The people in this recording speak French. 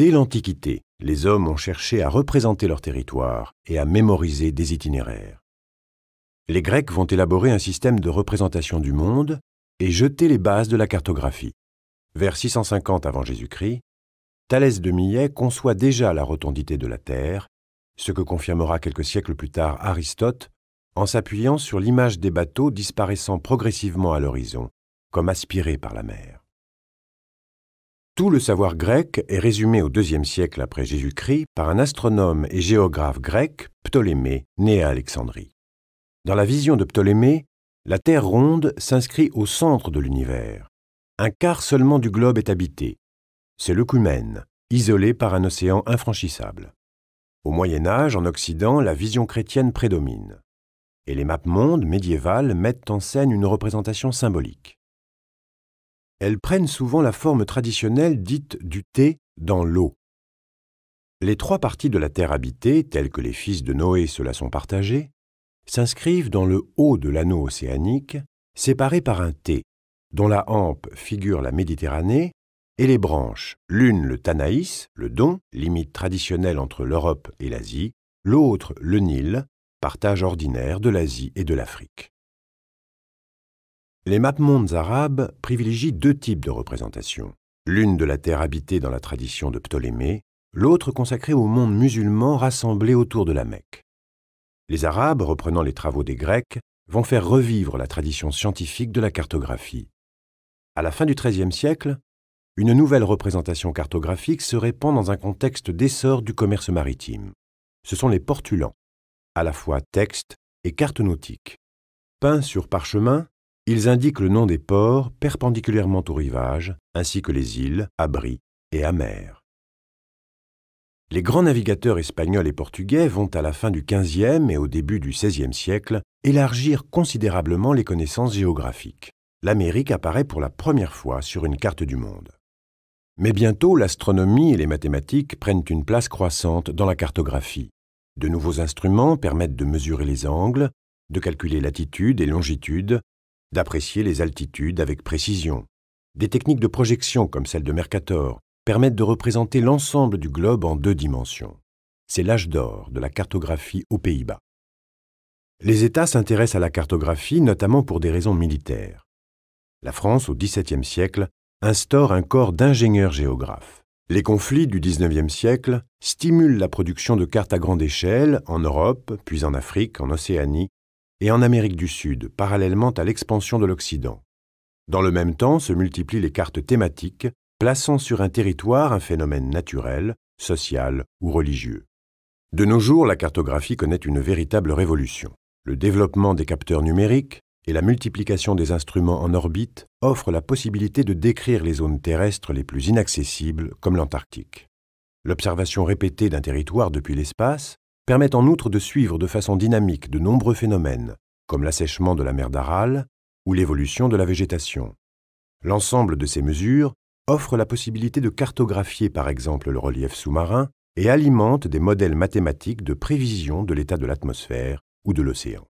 Dès l'Antiquité, les hommes ont cherché à représenter leur territoire et à mémoriser des itinéraires. Les Grecs vont élaborer un système de représentation du monde et jeter les bases de la cartographie. Vers 650 avant Jésus-Christ, Thalès de Millet conçoit déjà la rotondité de la Terre, ce que confirmera quelques siècles plus tard Aristote en s'appuyant sur l'image des bateaux disparaissant progressivement à l'horizon, comme aspirés par la mer. Tout le savoir grec est résumé au IIe siècle après Jésus-Christ par un astronome et géographe grec, Ptolémée, né à Alexandrie. Dans la vision de Ptolémée, la Terre ronde s'inscrit au centre de l'univers. Un quart seulement du globe est habité. C'est le Cumène, isolé par un océan infranchissable. Au Moyen Âge, en Occident, la vision chrétienne prédomine. Et les maps-mondes médiévales mettent en scène une représentation symbolique elles prennent souvent la forme traditionnelle dite du thé dans l'eau. Les trois parties de la terre habitée, telles que les fils de Noé se la sont partagées, s'inscrivent dans le haut de l'anneau océanique, séparé par un thé, dont la hampe figure la Méditerranée, et les branches, l'une le Tanaïs, le Don, limite traditionnelle entre l'Europe et l'Asie, l'autre le Nil, partage ordinaire de l'Asie et de l'Afrique. Les mapmondes arabes privilégient deux types de représentations, l'une de la terre habitée dans la tradition de Ptolémée, l'autre consacrée au monde musulman rassemblé autour de la Mecque. Les Arabes, reprenant les travaux des Grecs, vont faire revivre la tradition scientifique de la cartographie. À la fin du XIIIe siècle, une nouvelle représentation cartographique se répand dans un contexte d'essor du commerce maritime. Ce sont les portulans, à la fois textes et cartes nautiques. Peints sur parchemin, ils indiquent le nom des ports perpendiculairement au rivage, ainsi que les îles, abris et amers. Les grands navigateurs espagnols et portugais vont à la fin du XVe et au début du XVIe siècle élargir considérablement les connaissances géographiques. L'Amérique apparaît pour la première fois sur une carte du monde. Mais bientôt, l'astronomie et les mathématiques prennent une place croissante dans la cartographie. De nouveaux instruments permettent de mesurer les angles, de calculer latitude et longitude, d'apprécier les altitudes avec précision. Des techniques de projection comme celle de Mercator permettent de représenter l'ensemble du globe en deux dimensions. C'est l'âge d'or de la cartographie aux Pays-Bas. Les États s'intéressent à la cartographie notamment pour des raisons militaires. La France, au XVIIe siècle, instaure un corps d'ingénieurs géographes. Les conflits du XIXe siècle stimulent la production de cartes à grande échelle en Europe, puis en Afrique, en Océanie et en Amérique du Sud, parallèlement à l'expansion de l'Occident. Dans le même temps se multiplient les cartes thématiques, plaçant sur un territoire un phénomène naturel, social ou religieux. De nos jours, la cartographie connaît une véritable révolution. Le développement des capteurs numériques et la multiplication des instruments en orbite offrent la possibilité de décrire les zones terrestres les plus inaccessibles, comme l'Antarctique. L'observation répétée d'un territoire depuis l'espace permettent en outre de suivre de façon dynamique de nombreux phénomènes, comme l'assèchement de la mer d'Aral ou l'évolution de la végétation. L'ensemble de ces mesures offre la possibilité de cartographier par exemple le relief sous-marin et alimente des modèles mathématiques de prévision de l'état de l'atmosphère ou de l'océan.